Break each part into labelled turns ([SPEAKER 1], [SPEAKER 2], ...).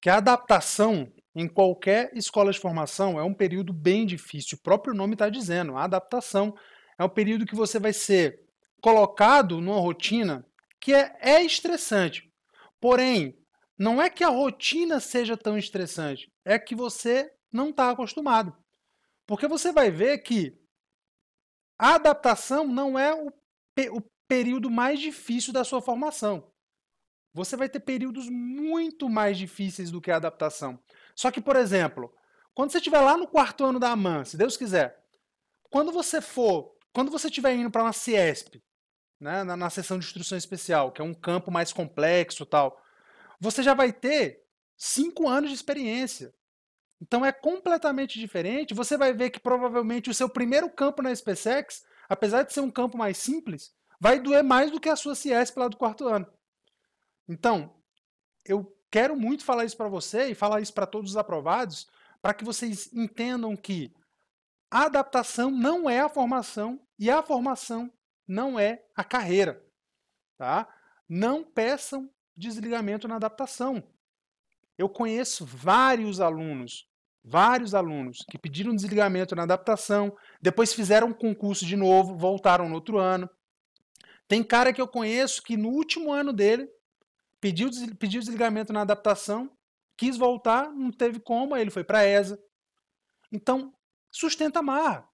[SPEAKER 1] que a adaptação em qualquer escola de formação é um período bem difícil. O próprio nome está dizendo, a adaptação é um período que você vai ser colocado numa rotina que é, é estressante. Porém, não é que a rotina seja tão estressante, é que você não está acostumado. Porque você vai ver que a adaptação não é o, pe o período mais difícil da sua formação. Você vai ter períodos muito mais difíceis do que a adaptação. Só que, por exemplo, quando você estiver lá no quarto ano da AMAN, se Deus quiser, quando você for, quando você estiver indo para uma CIESP, né, na, na sessão de instrução especial, que é um campo mais complexo tal, você já vai ter cinco anos de experiência. Então é completamente diferente. Você vai ver que provavelmente o seu primeiro campo na SpaceX, apesar de ser um campo mais simples, vai doer mais do que a sua CIESP lá do quarto ano. Então, eu quero muito falar isso para você e falar isso para todos os aprovados, para que vocês entendam que a adaptação não é a formação e a formação não é a carreira. Tá? Não peçam desligamento na adaptação. Eu conheço vários alunos, vários alunos que pediram desligamento na adaptação, depois fizeram um concurso de novo, voltaram no outro ano. Tem cara que eu conheço que no último ano dele pediu, pediu desligamento na adaptação, quis voltar, não teve como, aí ele foi para essa ESA. Então, sustenta a marra.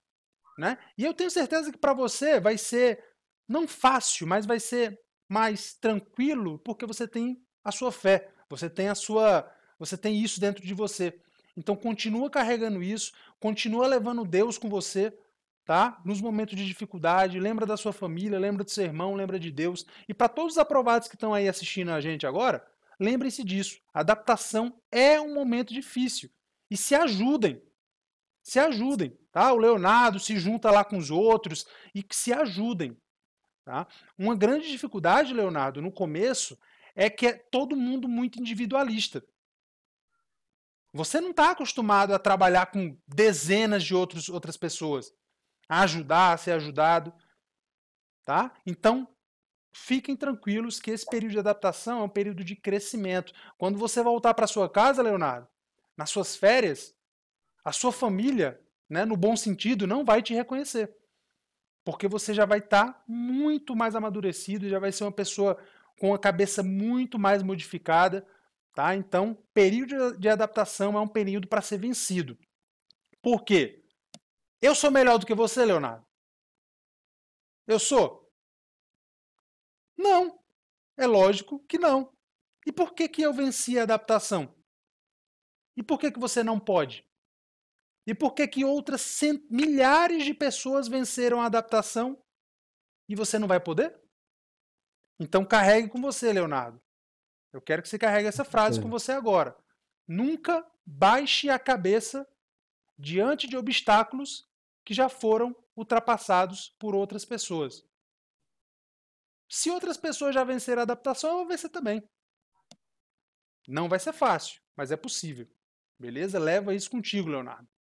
[SPEAKER 1] Né? E eu tenho certeza que para você vai ser, não fácil, mas vai ser mais tranquilo, porque você tem a sua fé, você tem a sua, você tem isso dentro de você. Então continua carregando isso, continua levando Deus com você, tá? Nos momentos de dificuldade, lembra da sua família, lembra do seu irmão, lembra de Deus. E para todos os aprovados que estão aí assistindo a gente agora, lembrem-se disso. adaptação é um momento difícil. E se ajudem. Se ajudem, tá? O Leonardo se junta lá com os outros e que se ajudem, tá? Uma grande dificuldade, Leonardo, no começo é que é todo mundo muito individualista. Você não está acostumado a trabalhar com dezenas de outros, outras pessoas a ajudar, a ser ajudado. Tá? Então, fiquem tranquilos que esse período de adaptação é um período de crescimento. Quando você voltar para sua casa, Leonardo, nas suas férias, a sua família, né, no bom sentido, não vai te reconhecer. Porque você já vai estar tá muito mais amadurecido, já vai ser uma pessoa com a cabeça muito mais modificada, tá? Então, período de adaptação é um período para ser vencido. Por quê? Eu sou melhor do que você, Leonardo? Eu sou? Não. É lógico que não. E por que, que eu venci a adaptação? E por que, que você não pode? E por que, que outras cent... milhares de pessoas venceram a adaptação e você não vai poder? Então carregue com você, Leonardo. Eu quero que você carregue essa frase com você agora. Nunca baixe a cabeça diante de obstáculos que já foram ultrapassados por outras pessoas. Se outras pessoas já venceram a adaptação, eu vou vencer também. Não vai ser fácil, mas é possível. Beleza? Leva isso contigo, Leonardo.